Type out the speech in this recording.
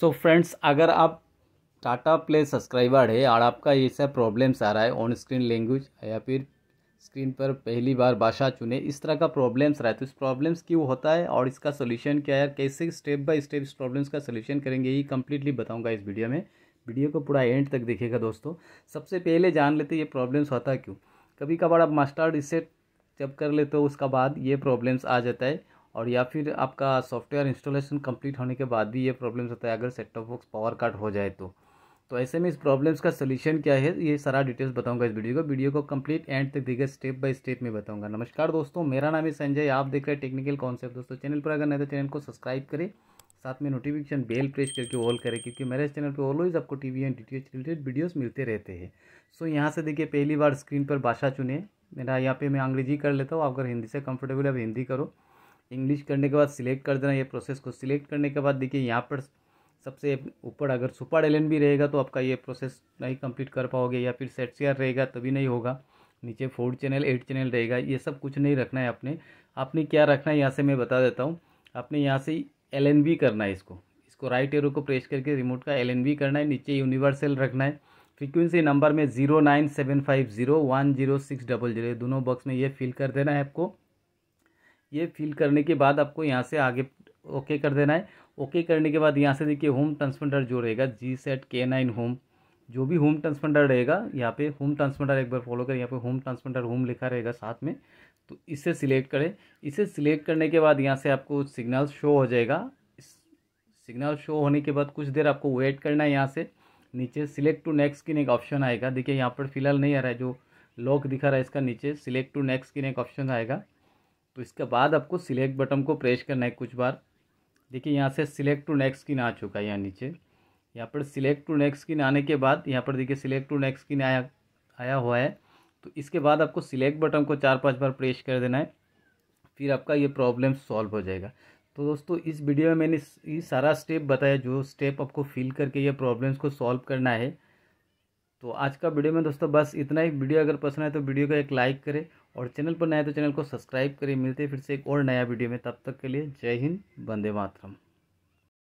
so friends अगर आप Tata play subscriber है और आपका ये सब प्रॉब्लम्स आ रहा है ऑन स्क्रीन लैंग्वेज या फिर स्क्रीन पर पहली बार भाषा चुने इस तरह का प्रॉब्लम्स रहा है तो इस प्रॉब्लम्स क्यों होता है और इसका सोल्यूशन क्या है कैसे स्टेप बाय स्टेप इस प्रॉब्लम्स का सोल्यूशन करेंगे ये कम्प्लीटली बताऊंगा इस वीडियो में वीडियो को पूरा एंड तक देखिएगा दोस्तों सबसे पहले जान लेते ये प्रॉब्लम्स होता क्यों कभी कभार आप मास्टर रिसेट जब कर लेते हो उसका बाद ये प्रॉब्लम्स आ जाता है और या फिर आपका सॉफ्टवेयर इंस्टॉलेशन कंप्लीट होने के बाद भी ये प्रॉब्लम्स होता है अगर set top box power cut हो जाए तो तो ऐसे में इस प्रॉब्लम्स का सलूशन क्या है ये सारा डिटेल्स बताऊंगा इस वीडियो को वीडियो को कंप्लीट एंड तक देखिए स्टेप बाय स्टेप में बताऊंगा नमस्कार दोस्तों मेरा नाम है संजय आप देख रहे हैं टेक्निकल कॉन्सेप्ट दोस्तों चैनल पर अगर नहीं तो चैनल को सब्सक्राइब करें साथ में नोटिफिकेशन बेल प्रेस करके ऑल करें क्योंकि मेरे इस चैनल पर ऑलवेज आपको T V and D related videos मिलते रहते हैं सो so, यहाँ से देखिए पहली बार स्क्रीन पर भाषा चुने मेरा यहाँ पे मैं अंग्रेजी कर लेता हूँ अगर हिंदी से कंफर्टेबल आप हिंदी करो इंग्लिश करने के बाद सिलेक्ट कर देना ये प्रोसेस को सिलेक्ट करने के बाद देखिए यहाँ पर सबसे ऊपर अगर सुपर एल भी रहेगा तो आपका ये प्रोसेस नहीं कंप्लीट कर पाओगे या फिर सेट शेयर रहेगा तभी नहीं होगा नीचे फोर चैनल एट चैनल रहेगा ये सब कुछ नहीं रखना है आपने आपने क्या रखना है यहाँ से मैं बता देता हूँ आपने यहाँ से एल करना है इसको इसको राइट एरो को प्रेस करके रिमोट का एल करना है नीचे यूनिवर्सल रखना है फ्रिक्वेंसी नंबर में zero nine seven five zero one zero six double zero दोनों बॉक्स में ये फिल कर देना है आपको ये फिल करने के बाद आपको यहाँ से आगे ओके कर देना है ओके करने के बाद यहाँ से देखिए होम ट्रांसफंडर जो रहेगा जी सेट के नाइन होम जो भी होम ट्रांसफंडर रहेगा यहाँ पे होम ट्रांसफंडर एक बार फॉलो करें यहाँ पे होम ट्रांसफंडर होम लिखा रहेगा साथ में तो इसे सिलेक्ट करें इसे सिलेक्ट करने के बाद यहाँ से आपको सिग्नल शो हो जाएगा सिग्नल शो होने के बाद कुछ देर आपको वेट करना है यहाँ से नीचे सिलेक्ट टू नेक्स्ट की एक ऑप्शन आएगा देखिए यहाँ पर फिलहाल नहीं आ रहा है जो लॉक दिखा रहा है इसका नीचे सिलेक्ट टू नेक्स्ट की एक ऑप्शन आएगा तो इसके बाद आपको सिलेक्ट बटन को प्रेस करना है कुछ बार देखिए यहाँ से सिलेक्ट टू नेक्स्ट स्किन आ चुका है यहाँ नीचे यहाँ पर सिलेक्ट टू नेक्स्ट स्किन आने के बाद यहाँ पर देखिए सिलेक्ट टू नेक्स्ट स्किन आया आया हुआ है तो इसके बाद आपको सिलेक्ट बटन को चार पांच बार प्रेस कर देना है फिर आपका ये प्रॉब्लम सॉल्व हो जाएगा तो दोस्तों इस वीडियो में मैंने ये सारा स्टेप बताया जो स्टेप आपको फिल करके ये प्रॉब्लम्स को सॉल्व करना है तो आज का वीडियो में दोस्तों बस इतना ही वीडियो अगर पसंद आए तो वीडियो को एक लाइक करें और चैनल पर नए तो चैनल को सब्सक्राइब करें मिलते हैं फिर से एक और नया वीडियो में तब तक के लिए जय हिंद वंदे मातरम